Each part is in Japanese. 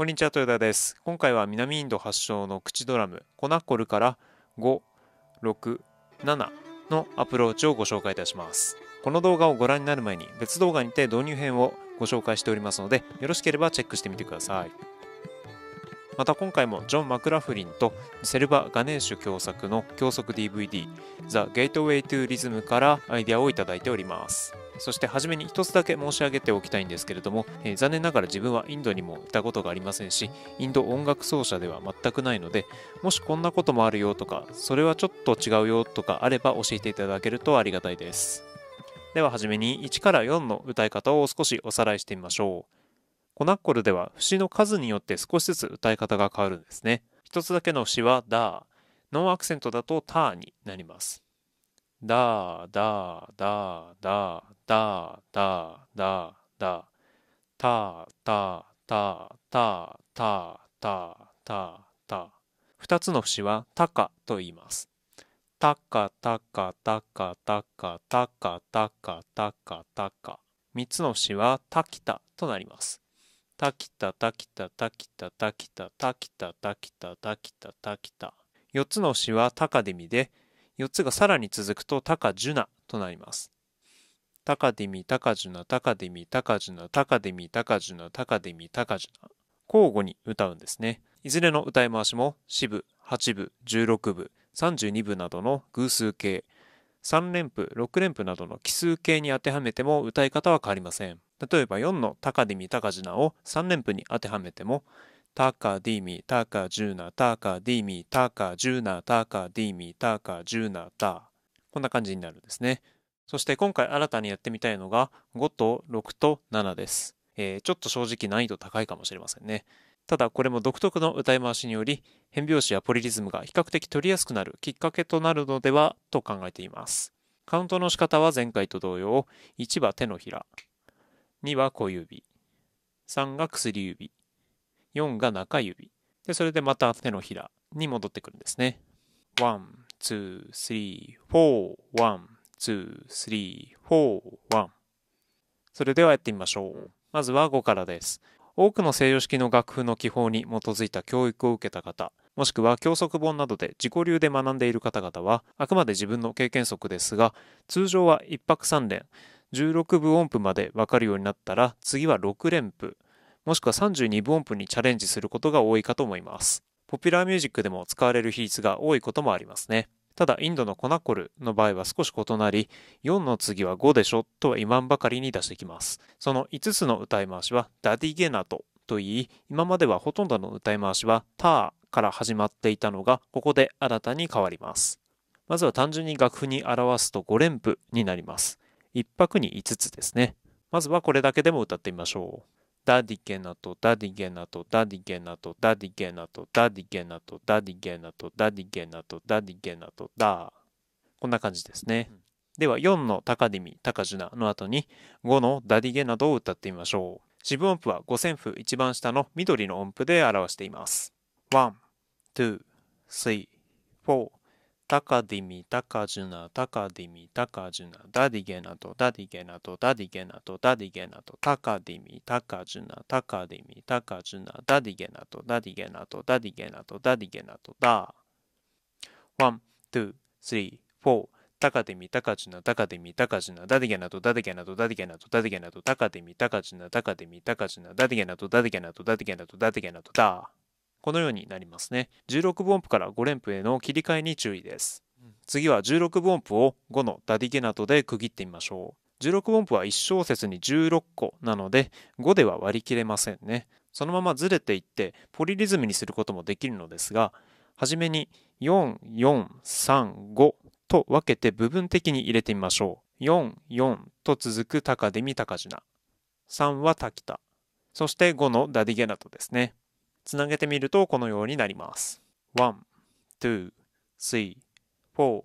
こんにちは、豊田です。今回は南インド発祥の口ドラム、コナッコルから5、6、7のアプローチをご紹介いたします。この動画をご覧になる前に別動画にて導入編をご紹介しておりますので、よろしければチェックしてみてください。また今回もジョン・マクラフリンとセルバ・ガネーシュ共作の教則 DVD「The Gateway to Rhythm」からアイデアをいただいておりますそして初めに一つだけ申し上げておきたいんですけれども、えー、残念ながら自分はインドにも行ったことがありませんしインド音楽奏者では全くないのでもしこんなこともあるよとかそれはちょっと違うよとかあれば教えていただけるとありがたいですでは初めに1から4の歌い方を少しおさらいしてみましょうコナッコルでは節の数によって少しずつ歌い方が変わるんですね。一つだけの節はダー、ノンアクセントだとターになります。ダー、ダー、ダー、ダー、ダー、ダー、ダー、ダー、ター、ター、ター、ター、ター、ター、ター、ター。二つの節はタカと言います。タカ、タカ、タカ、タカ、タカ、タカ、タカ、タカ。三つの節はタキタとなります。たきたたきたたきたたきたたきたたきたたきた4つの詩は高デミで、4つがさらに続くと高ジュナとなります。デミ、ジュナ、デミ、ジュナ、デミ、ジュナ、デミ、ジュナ。交互に歌うんですね。いずれの歌い回しも四部、八部、十六部、三十二部などの偶数形、三連符、六連符などの奇数形に当てはめても歌い方は変わりません。例えば4のタカディミタカジナ」を3連符に当てはめても、タカディミ、タカジューナ、タカディミ、タカジューナ、タカディミ、タカジューナ、タ。こんな感じになるんですね。そして今回新たにやってみたいのが5と6と7です。えー、ちょっと正直難易度高いかもしれませんね。ただこれも独特の歌い回しにより、変拍子やポリリズムが比較的取りやすくなるきっかけとなるのではと考えています。カウントの仕方は前回と同様、1は手のひら、2は小指3が薬指4が中指でそれでまた手のひらに戻ってくるんですね1,2,3,4,1,2,3,4,1それではやってみましょうまずは5からです多くの西洋式の楽譜の基本に基づいた教育を受けた方もしくは教則本などで自己流で学んでいる方々はあくまで自分の経験則ですが通常は1泊3連16分音符まで分かるようになったら次は6連符もしくは32分音符にチャレンジすることが多いかと思いますポピュラーミュージックでも使われる比率が多いこともありますねただインドのコナコルの場合は少し異なり4の次は5でしょとは言わんばかりに出してきますその5つの歌い回しはダディゲナトと言い今まではほとんどの歌い回しはターから始まっていたのがここで新たに変わりますまずは単純に楽譜に表すと5連符になります1泊に5つですね。まずはこれだけでも歌ってみましょう。ダディゲナとダディゲナとダディゲナとダディゲナとダディゲナとダディゲナとダディゲナとダディゲナとダこんな感じですね。では4の高ディミ、高ジュナの後に5のダディゲナとを歌ってみましょう。四分音符は五線譜一番下の緑の音符で表しています。1、2、3、4、タカディミ、タカジュナ、タカディミ、タカジュナ、ダディゲナと、ダディゲナと、ダディゲナと、ダディゲナと、タカディミ、タカジュナ、タカディミ、タカジュナ、ダディゲナと、ダディゲナと、ダディゲナと、ダディゲナと、ダ。ワン、ツー、スリー、フォー。タカデミ、タカジュナ、タカデミ、タカジュナ、ダディゲナと、ダディゲナと、ダディゲナと、ダディゲナと、タカデミ、タカジュナ、タカデミ、タカジュナ、ダディゲナと、ダディゲナと、ダディゲナと、ダディゲナと、ダ。このようになりますね。16分音符から5連符への切り替えに注意です。次は16分音符を5のダディゲなどで区切ってみましょう。16分音符は1小節に16個なので5では割り切れませんね。そのままずれていってポリリズムにすることもできるのですが、はじめに4、4、3、5と分けて部分的に入れてみましょう。4、4と続く高デミ高カジナ。3は滝田。そして5のダディゲナトですね。つなげてみるとこのようになります。1、2、3、4、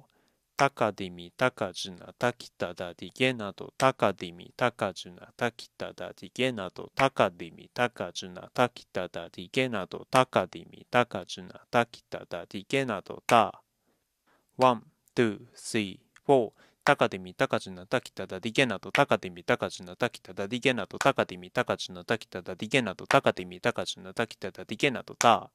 タカディミ、タカジュナ、タキタダディゲなど、タカディミ、タカジュナ、タキタダディゲなど、タカディミ、タカジュナ、タキタダディゲなど、タカディミ、タカジュナ、タキタダディゲなど、タ。1、2、3、4、高でみ高地タたきダディげナと高タみ高地なたきダディげナと高でみ高地なたきダディげナと高タカ高地タキタダディゲナとタ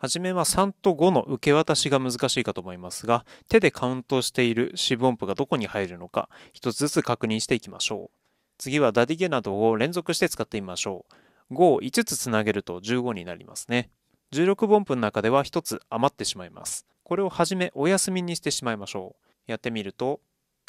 はじめは3と5の受け渡しが難しいかと思いますが、手でカウントしている四分音符がどこに入るのか、一つずつ確認していきましょう。次はダディゲナどを連続して使ってみましょう。5を5つつなげると15になりますね。16分音符の中では1つ余ってしまいます。これをはじめお休みにしてしまいましょう。やってみると、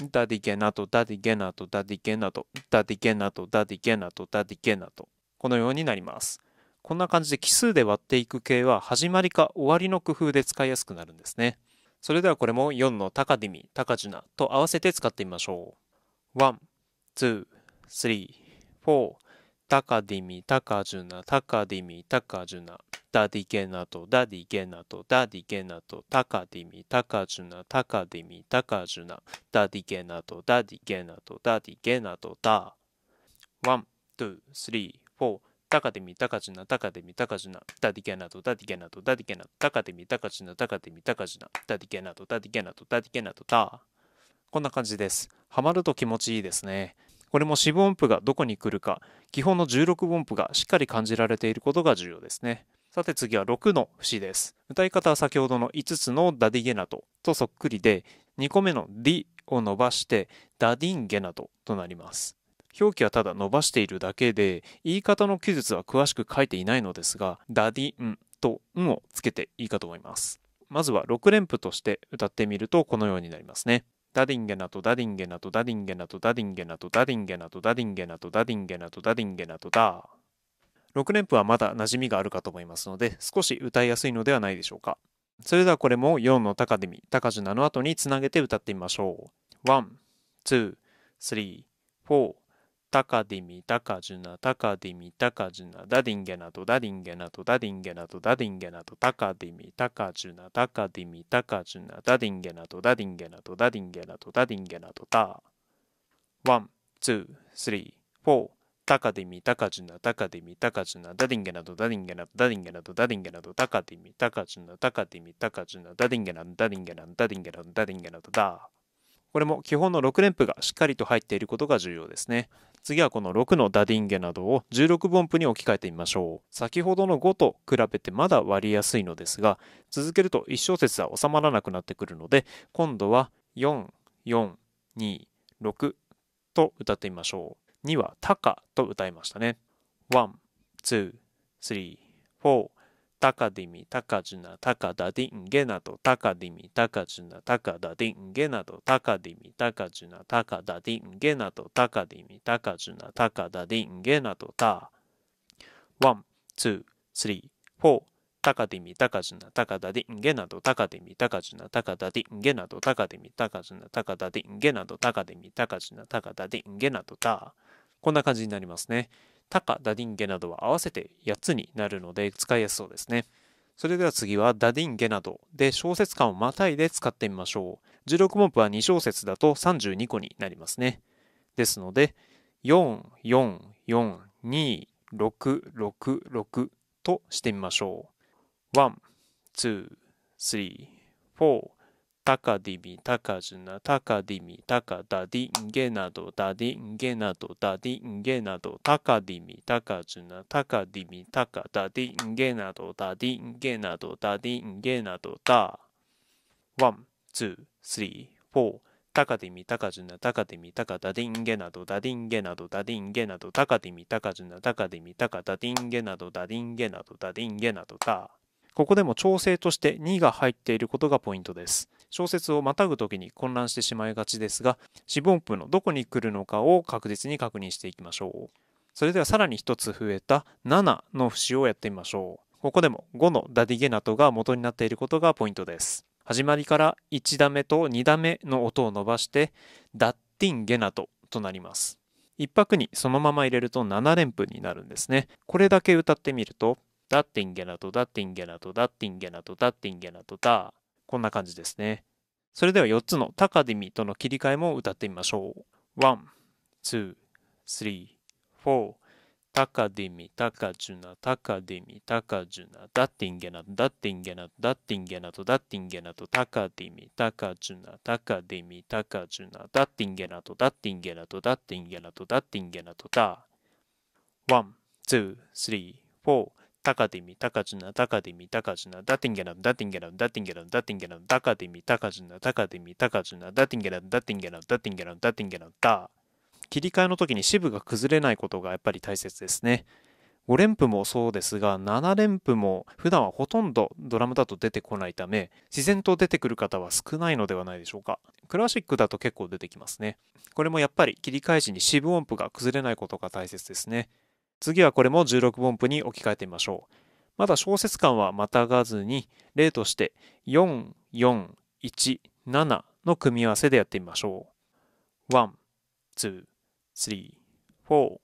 ダディゲナとダディゲナとダディゲナとダディゲナとダディゲナとダディゲナとこのようになりますこんな感じで奇数で割っていく系は始まりか終わりの工夫で使いやすくなるんですねそれではこれも4のタカディミタカジュナと合わせて使ってみましょう1 2 3 4タカディミタカジュナタカディミタカジュナダディゲナとダディゲナとダディゲナとタカディミタカジュナタカディミタカジュナダディゲナとダディゲナとダディゲナとダワン、ツー、スリー、フォータカデミ、タカジュナ、タカデミ、タカジュナ、ダディゲナとダディゲナとダディゲナ、タカデミ、タカジナ、タカデミ、タカジナ、ダディゲナとダディゲナとダディゲナとタ。こんな感じです。ハマると気持ちいいですね。これも四分音符がどこに来るか、基本の16分音符がしっかり感じられていることが重要ですね。さて次は6の節です。歌い方は先ほどの5つのダディゲナトとそっくりで、2個目のディを伸ばしてダディンゲナトとなります。表記はただ伸ばしているだけで、言い方の記述は詳しく書いていないのですが、ダディンとンをつけていいかと思います。まずは6連符として歌ってみるとこのようになりますね。ダディンゲナとダディンゲナとダディンゲナとダディンゲナとダディンゲナとダディンゲナとダディンゲナとダディンゲナとダディンゲナとダ6連符はまだ馴染みがあるかと思いますので、少し歌いやすいのではないでしょうか。それではこれも4の高でみ、高樹7の後につなげて歌ってみましょう。1、2、3、4、高でみ、高樹な、高でみ、高樹な、ダディンゲナど、ダディンゲナと。ダディンゲナと。ダディンゲなど、高でみ、高樹な、高でみ、高樹な、ダディンゲナと。ダディンゲナと。ダディンゲナと。ダディンゲースダ。1、2、3、4、タカデミ、タカジュナ、タカデミ、タカジュナ、ダディンゲなど、ダディンゲなダディンゲなど、ダディンゲなど、タカデミ、タカジュナ、タカデミ、タカジュナ、ダディンゲなど、ダディンゲなど、ダディンゲなど、ダディンゲなど、ダこれも基本の6連符がしっかりと入っていることが重要ですね。次はこの6のダディンゲなどを16分音符に置き換えてみましょう。先ほどの5と比べてまだ割りやすいのですが、続けると1小節は収まらなくなってくるので、今度は4、4、2、6と歌ってみましょう。2はタカと歌いましたね。1、2、3、4、タカディミ、タカジュナ、タカダディンゲなど、タカディミ、タカジュナ、タカダディンゲなど、タカディミ、タカジュナ、タカダディンゲなど、タカディミ、タカジュナ、タカダディンゲなど、タ。1、2、3、4、高でみたかじな高だでんげなど高でみたかじな高だでんげなど高でみたかじな高だでんげなど高でみジナじな高だでんげなどタこんな感じになりますね。高ダディンゲなどは合わせて8つになるので使いやすそうですね。それでは次はダディンゲなどで小節間をまたいで使ってみましょう。16文符は2小節だと32個になりますね。ですので、4、4、4、2、6、6、6としてみましょう。ワン、ツー、スリー、フォー。タカディミ、タカジュナ、タカディミ、タカダディンゲナドダディンゲナドダディンゲナドタカディミ、タカジュナ、タカディミ、タカダディンゲナドダディンゲナドダディンゲナドダ。ワン、ツー、スリー、フォー。タカディミ、タカジュナ、タカディミ、タカダディンゲナドダディンゲナドダディンゲナドタカディミ、タカジュナ、タカディミ、タカダディンゲナドダディンゲナドダディンゲナド、ダ。ここでも調整として2が入っていることがポイントです。小説をまたぐ時に混乱してしまいがちですが、四分音符のどこに来るのかを確実に確認していきましょう。それではさらに1つ増えた7の節をやってみましょう。ここでも5のダディゲナトが元になっていることがポイントです。始まりから1打目と2打目の音を伸ばして、ダッティンゲナトとなります。一拍にそのまま入れると7連符になるんですね。これだけ歌ってみると、ダッティンゲナとダッティンゲナとダッティンゲナとダッティンゲナとダこんな感じですね。それでは4つのタカディミとの切り替えも歌ってみましょう。1、2、3、4。タカディミ、タカジュナ、タカディミ、タカジュナ、ダッティンゲナ、ダッティンゲナ、ダッティンゲナとダッティンゲナとタカディミ、タカジュナ、タカディミ、タカジュナ、ダッティンゲナとダッティンゲナとダッティンゲナとダッティンゲナとダ。1、2、3、4。タカデミ、タカジナ、タカデミ、タカジナ、ダティンゲラム、ダティンゲラム、ダティンゲラム、ダティンゲラム、タカデミ、タカジナ、タカデミ、タカジナ、ダティンゲラム、ダティンゲラム、ダティンゲラム、ダティンゲラム、ダ。切り替えの時に支部が崩れないことがやっぱり大切ですね。5連符もそうですが、7連符も普段はほとんどドラムだと出てこないため、自然と出てくる方は少ないのではないでしょうか。クラシックだと結構出てきますね。これもやっぱり切り替え時に支部音符が崩れないことが大切ですね。次はこれも16分音符に置き換えてみましょう。まだ小節感はまたがずに、例として4、4、1、7の組み合わせでやってみましょう。1、2、3、4、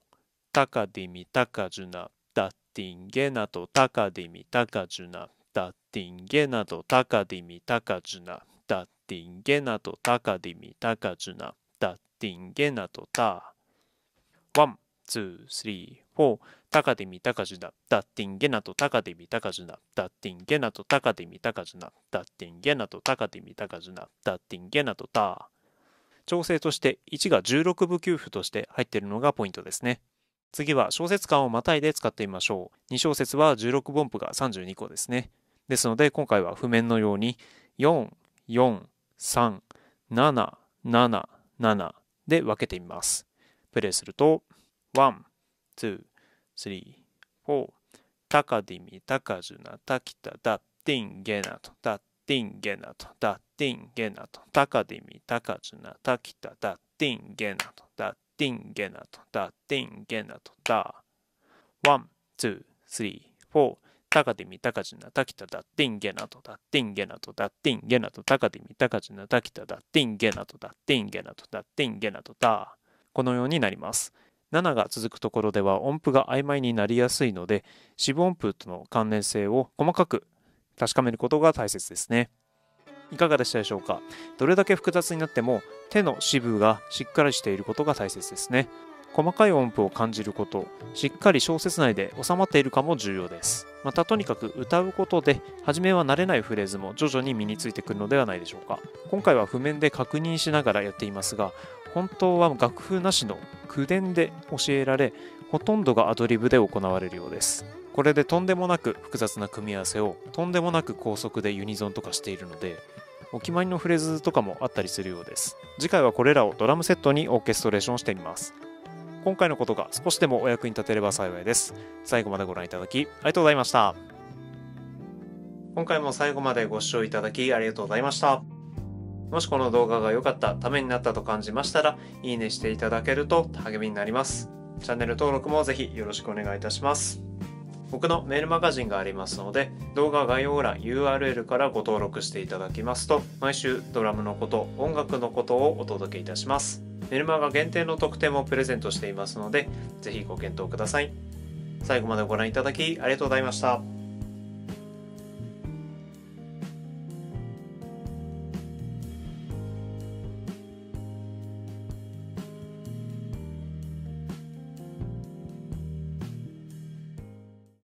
タカディミ、タカジュナ、ダッティンゲナど、タカディミ、タカジュナ、ダッティンゲナど、タカディミ、タカジュナ、ダッティンゲナど、タカディミ、タカジュナ、ダッティンゲナど、タ。1、2、3、4、タカデミタカジュナ、ダッティンゲナとタカデミタカジュナ、ダッティンゲナとタカデミタカジュナ、ダッティンゲナとタカデミタカジュナ、ダッティンゲナとタ調整として1が16部給付として入っているのがポイントですね。次は小節間をまたいで使ってみましょう。2小節は16分布が32個ですね。ですので今回は譜面のように4、4、3、7、7、7で分けてみます。プレイすると1、two, three, four. タカディミ、タカジュナ、タキタ、ダッティン、ゲナト、ダッティン、ゲナト、ダッティン、ゲナト、タカディミ、タカュナ、タキタ、ダッティン、ゲナト、ダッティン、ゲナト、ダッティン、ゲナト、ダ。one, two, three, four. タカデミタカジナタキタダッティンゲナトダッティンゲナトダッティンゲナトタカデミタカジナタキタダッティンゲナトダッティンゲナトダッティンゲナトダこのようになります。7が続くところでは音符が曖昧になりやすいので四分音符との関連性を細かく確かめることが大切ですねいかがでしたでしょうかどれだけ複雑になっても手の四分がしっかりしていることが大切ですね細かい音符を感じることしっかり小説内で収まっているかも重要ですまたとにかく歌うことで初めは慣れないフレーズも徐々に身についてくるのではないでしょうか今回は譜面で確認しながらやっていますが本当は楽譜なしの口伝で教えられほとんどがアドリブで行われるようですこれでとんでもなく複雑な組み合わせをとんでもなく高速でユニゾンとかしているのでお決まりのフレーズとかもあったりするようです次回はこれらをドラムセットにオーケストレーションしてみます今回のことが少しでもお役に立てれば幸いです最後までご覧いただきありがとうございました今回も最後までご視聴いただきありがとうございましたもしこの動画が良かった、ためになったと感じましたら、いいねしていただけると励みになります。チャンネル登録もぜひよろしくお願いいたします。僕のメールマガジンがありますので動画概要欄 URL からご登録していただきますと毎週ドラムのこと音楽のことをお届けいたしますメルマガ限定の特典もプレゼントしていますので是非ご検討ください最後までご覧いただきありがとうございました